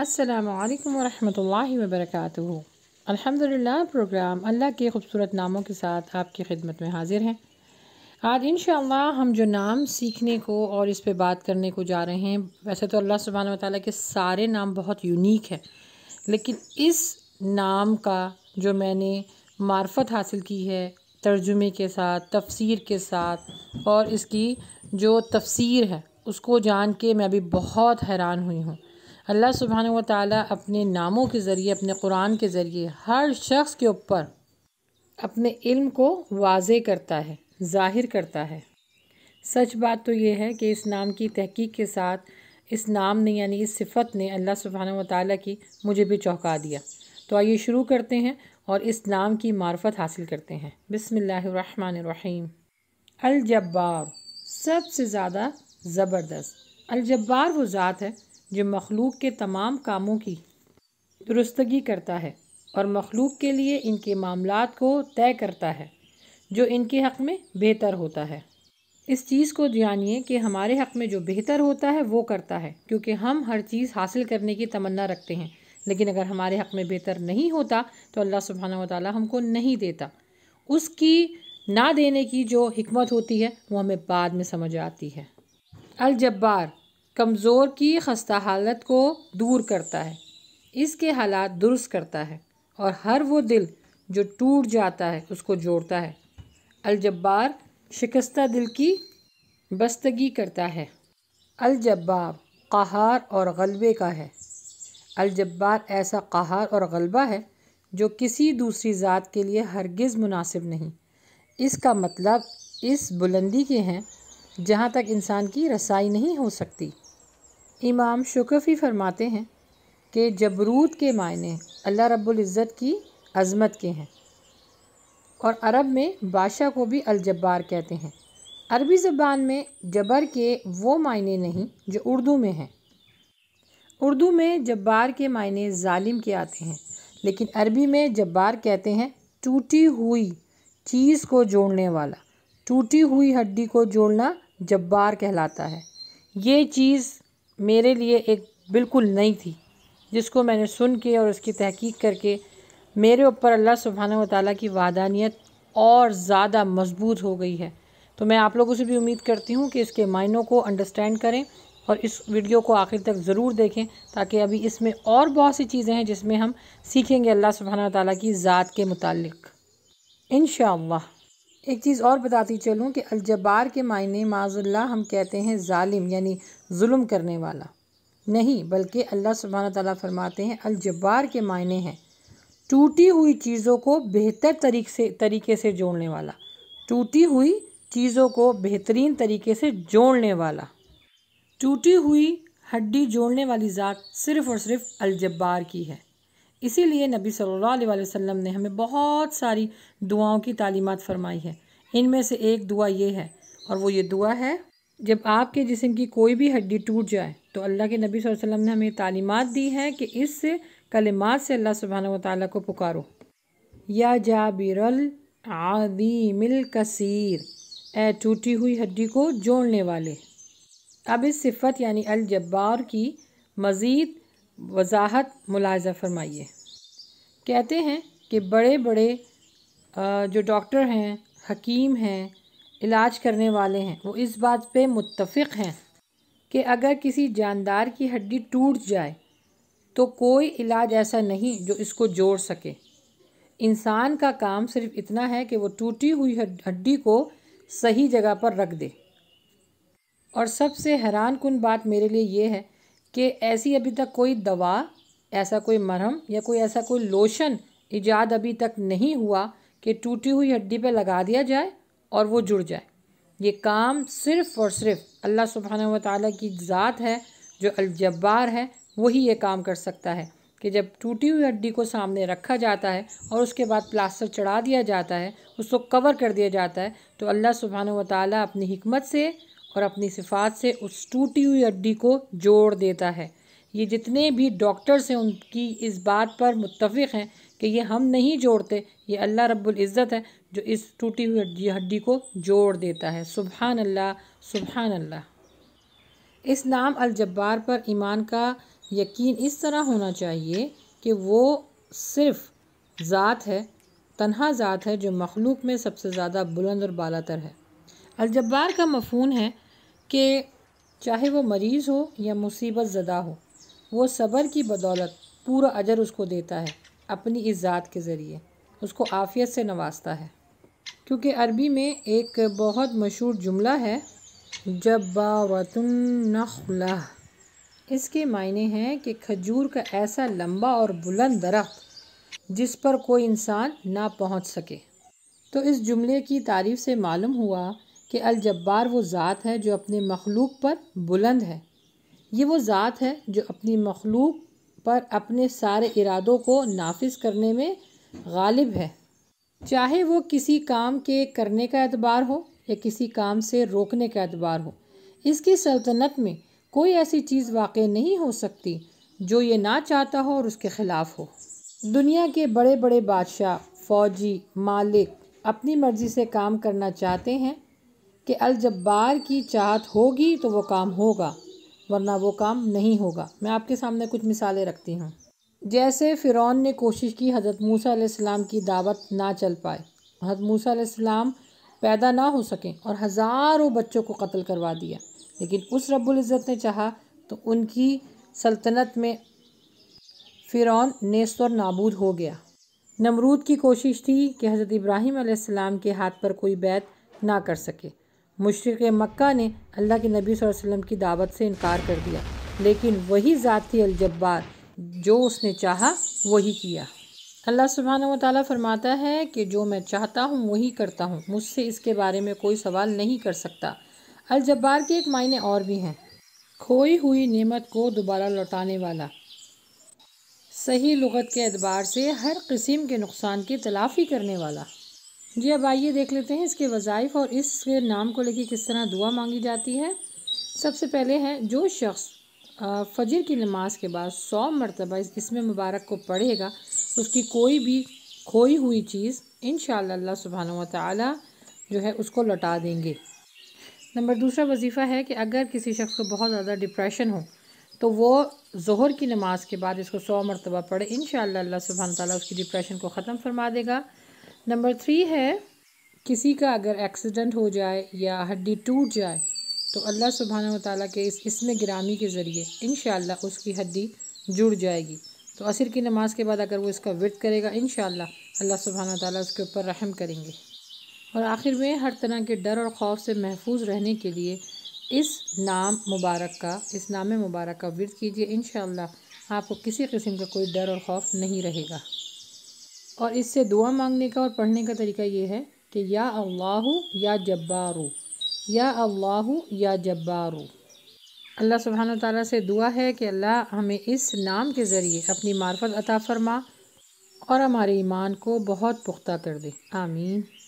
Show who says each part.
Speaker 1: السلام علیکم ورحمۃ اللہ وبرکاتہ الحمد للہ پروگرام اللہ کے خوبصورت ناموں کے ساتھ آپ کی خدمت میں حاضر ہیں آج انشاءاللہ ہم جو نام سیکھنے کو اور اس پہ بات کرنے کو جا رہے ہیں ویسے تو اللہ سبحانہ وتعالی تعالیٰ کے سارے نام بہت یونیک ہیں لیکن اس نام کا جو میں نے معرفت حاصل کی ہے ترجمے کے ساتھ تفسیر کے ساتھ اور اس کی جو تفسیر ہے اس کو جان کے میں ابھی بہت حیران ہوئی ہوں اللہ و تعالیٰ اپنے ناموں کے ذریعے اپنے قرآن کے ذریعے ہر شخص کے اوپر اپنے علم کو واضح کرتا ہے ظاہر کرتا ہے سچ بات تو یہ ہے کہ اس نام کی تحقیق کے ساتھ اس نام نے یعنی اس صفت نے اللہ سبحانہ و تعالیٰ کی مجھے بھی چونکا دیا تو آئیے شروع کرتے ہیں اور اس نام کی معرفت حاصل کرتے ہیں بسم اللہ الرحمن الرحیم الجبار سب سے زیادہ زبردست الجبار وہ ذات ہے جو مخلوق کے تمام کاموں کی درستگی کرتا ہے اور مخلوق کے لیے ان کے معاملات کو طے کرتا ہے جو ان کے حق میں بہتر ہوتا ہے اس چیز کو جانیے کہ ہمارے حق میں جو بہتر ہوتا ہے وہ کرتا ہے کیونکہ ہم ہر چیز حاصل کرنے کی تمنا رکھتے ہیں لیکن اگر ہمارے حق میں بہتر نہیں ہوتا تو اللہ سبحانہ و تعالی ہم کو نہیں دیتا اس کی نہ دینے کی جو حکمت ہوتی ہے وہ ہمیں بعد میں سمجھ آتی ہے الجبار کمزور کی خستہ حالت کو دور کرتا ہے اس کے حالات درست کرتا ہے اور ہر وہ دل جو ٹوٹ جاتا ہے اس کو جوڑتا ہے الجبار شکستہ دل کی بستگی کرتا ہے الجبار قہار اور غلبے کا ہے الجبار ایسا قہار اور غلبہ ہے جو کسی دوسری ذات کے لیے ہرگز مناسب نہیں اس کا مطلب اس بلندی کے ہیں جہاں تک انسان کی رسائی نہیں ہو سکتی امام شکفی فرماتے ہیں کہ جبروت کے معنی اللہ رب العزت کی عظمت کے ہیں اور عرب میں بادشاہ کو بھی الجبار کہتے ہیں عربی زبان میں جبر کے وہ معنی نہیں جو اردو میں ہیں اردو میں جبار کے معنی ظالم کے آتے ہیں لیکن عربی میں جبار کہتے ہیں ٹوٹی ہوئی چیز کو جوڑنے والا ٹوٹی ہوئی ہڈی کو جوڑنا جبار کہلاتا ہے یہ چیز میرے لیے ایک بالکل نئی تھی جس کو میں نے سن کے اور اس کی تحقیق کر کے میرے اوپر اللہ سبحانہ و تعالیٰ کی وعدانیت اور زیادہ مضبوط ہو گئی ہے تو میں آپ لوگوں سے بھی امید کرتی ہوں کہ اس کے معنیوں کو انڈرسٹینڈ کریں اور اس ویڈیو کو آخر تک ضرور دیکھیں تاکہ ابھی اس میں اور بہت سی چیزیں ہیں جس میں ہم سیکھیں گے اللہ سبحانہ و تعالیٰ کی ذات کے متعلق انشاءاللہ اللہ ایک چیز اور بتاتی چلوں کہ الجبار کے معنی معذ اللہ ہم کہتے ہیں ظالم یعنی ظلم کرنے والا نہیں بلکہ اللہ سبحانہ تعالیٰ فرماتے ہیں الجبار کے معنی ہیں ٹوٹی ہوئی چیزوں کو بہتر طریقے سے طریقے سے جوڑنے والا ٹوٹی ہوئی چیزوں کو بہترین طریقے سے جوڑنے والا ٹوٹی ہوئی ہڈی جوڑنے والی ذات صرف اور صرف الجبار کی ہے اسی لیے نبی صلی اللہ علیہ وسلم نے ہمیں بہت ساری دعاؤں کی تعلیمات فرمائی ہے ان میں سے ایک دعا یہ ہے اور وہ یہ دعا ہے جب آپ کے جسم کی کوئی بھی ہڈی ٹوٹ جائے تو اللہ کے نبی صلی اللہ علیہ وسلم نے ہمیں تعلیمات دی ہیں کہ اس سے کلمات سے اللہ سبحانہ و تعالیٰ کو پکارو یا جابر العظیم الکثیر اے ٹوٹی ہوئی ہڈی کو جوڑنے والے اب اس صفت یعنی الجبار کی مزید وضاحت ملاحظہ فرمائیے کہتے ہیں کہ بڑے بڑے جو ڈاکٹر ہیں حکیم ہیں علاج کرنے والے ہیں وہ اس بات پہ متفق ہیں کہ اگر کسی جاندار کی ہڈی ٹوٹ جائے تو کوئی علاج ایسا نہیں جو اس کو جوڑ سکے انسان کا کام صرف اتنا ہے کہ وہ ٹوٹی ہوئی ہڈی کو صحیح جگہ پر رکھ دے اور سب سے حیران کن بات میرے لیے یہ ہے کہ ایسی ابھی تک کوئی دوا ایسا کوئی مرہم یا کوئی ایسا کوئی لوشن ایجاد ابھی تک نہیں ہوا کہ ٹوٹی ہوئی ہڈی پہ لگا دیا جائے اور وہ جڑ جائے یہ کام صرف اور صرف اللہ سبحانہ تعالیٰ کی ذات ہے جو الجبار ہے وہی یہ کام کر سکتا ہے کہ جب ٹوٹی ہوئی ہڈی کو سامنے رکھا جاتا ہے اور اس کے بعد پلاسٹر چڑھا دیا جاتا ہے اس کو کور کر دیا جاتا ہے تو اللہ و تعالیٰ اپنی حکمت سے اور اپنی صفات سے اس ٹوٹی ہوئی ہڈی کو جوڑ دیتا ہے یہ جتنے بھی ڈاکٹرز ہیں ان کی اس بات پر متفق ہیں کہ یہ ہم نہیں جوڑتے یہ اللہ رب العزت ہے جو اس ٹوٹی ہوئی ہڈی کو جوڑ دیتا ہے سبحان اللہ سبحان اللہ اس نام الجبار پر ایمان کا یقین اس طرح ہونا چاہیے کہ وہ صرف ذات ہے تنہا ذات ہے جو مخلوق میں سب سے زیادہ بلند اور بالا تر ہے الجبار کا مفہون ہے کہ چاہے وہ مریض ہو یا مصیبت زدہ ہو وہ صبر کی بدولت پورا اجر اس کو دیتا ہے اپنی ذات کے ذریعے اس کو آفیت سے نوازتا ہے کیونکہ عربی میں ایک بہت مشہور جملہ ہے جب نخلہ اس کے معنی ہیں کہ کھجور کا ایسا لمبا اور بلند درخت جس پر کوئی انسان نہ پہنچ سکے تو اس جملے کی تعریف سے معلوم ہوا کہ الجبار وہ ذات ہے جو اپنے مخلوق پر بلند ہے یہ وہ ذات ہے جو اپنی مخلوق پر اپنے سارے ارادوں کو نافذ کرنے میں غالب ہے چاہے وہ کسی کام کے کرنے کا اعتبار ہو یا کسی کام سے روکنے کا اعتبار ہو اس کی سلطنت میں کوئی ایسی چیز واقع نہیں ہو سکتی جو یہ نہ چاہتا ہو اور اس کے خلاف ہو دنیا کے بڑے بڑے بادشاہ فوجی مالک اپنی مرضی سے کام کرنا چاہتے ہیں کہ الجبار کی چاہت ہوگی تو وہ کام ہوگا ورنہ وہ کام نہیں ہوگا میں آپ کے سامنے کچھ مثالیں رکھتی ہوں جیسے فرعون نے کوشش کی حضرت موسیٰ علیہ السلام کی دعوت نہ چل پائے حضرت موسیٰ علیہ السلام پیدا نہ ہو سکیں اور ہزاروں بچوں کو قتل کروا دیا لیکن اس رب العزت نے چاہا تو ان کی سلطنت میں فرعون اور نابود ہو گیا نمرود کی کوشش تھی کہ حضرت ابراہیم علیہ السلام کے ہاتھ پر کوئی بیت نہ کر سکے مشرق مکہ نے اللہ کے نبی صلی اللہ علیہ وسلم کی دعوت سے انکار کر دیا لیکن وہی ذاتی الجبار جو اس نے چاہا وہی کیا اللہ و تعالیٰ فرماتا ہے کہ جو میں چاہتا ہوں وہی کرتا ہوں مجھ سے اس کے بارے میں کوئی سوال نہیں کر سکتا الجبار کے ایک معنی اور بھی ہیں کھوئی ہوئی نعمت کو دوبارہ لوٹانے والا صحیح لغت کے اعتبار سے ہر قسم کے نقصان کی تلافی کرنے والا جی اب آئیے دیکھ لیتے ہیں اس کے وظائف اور اس کے نام کو لے کے کس طرح دعا مانگی جاتی ہے سب سے پہلے ہے جو شخص فجر کی نماز کے بعد سو مرتبہ اس جسم مبارک کو پڑھے گا اس کی کوئی بھی کھوئی ہوئی چیز انشاءاللہ اللہ سبحانہ و تعالی جو ہے اس کو لوٹا دیں گے نمبر دوسرا وظیفہ ہے کہ اگر کسی شخص کو بہت زیادہ ڈپریشن ہو تو وہ ظہر کی نماز کے بعد اس کو سو مرتبہ پڑھے انشاءاللہ اللہ سبحانہ سبحان اس کی ڈپریشن کو ختم فرما دے گا نمبر تھری ہے کسی کا اگر ایکسیڈنٹ ہو جائے یا ہڈی ٹوٹ جائے تو اللہ سبحانہ وتعالی کے اس اسم گرامی کے ذریعے انشاءاللہ اس کی ہڈی جڑ جائے گی تو عصر کی نماز کے بعد اگر وہ اس کا ورد کرے گا انشاءاللہ اللہ سبحانہ تعالیٰ اس کے اوپر رحم کریں گے اور آخر میں ہر طرح کے ڈر اور خوف سے محفوظ رہنے کے لیے اس نام مبارک کا اس نام مبارک کا ورد کیجیے انشاءاللہ آپ کو کسی قسم کا کوئی ڈر اور خوف نہیں رہے گا اور اس سے دعا مانگنے کا اور پڑھنے کا طریقہ یہ ہے کہ یا اللہ یا جبارو یا اللہ یا جبارو اللہ سبحانہ وتعالی تعالیٰ سے دعا ہے کہ اللہ ہمیں اس نام کے ذریعے اپنی معرفت عطا فرما اور ہمارے ایمان کو بہت پختہ کر دے آمین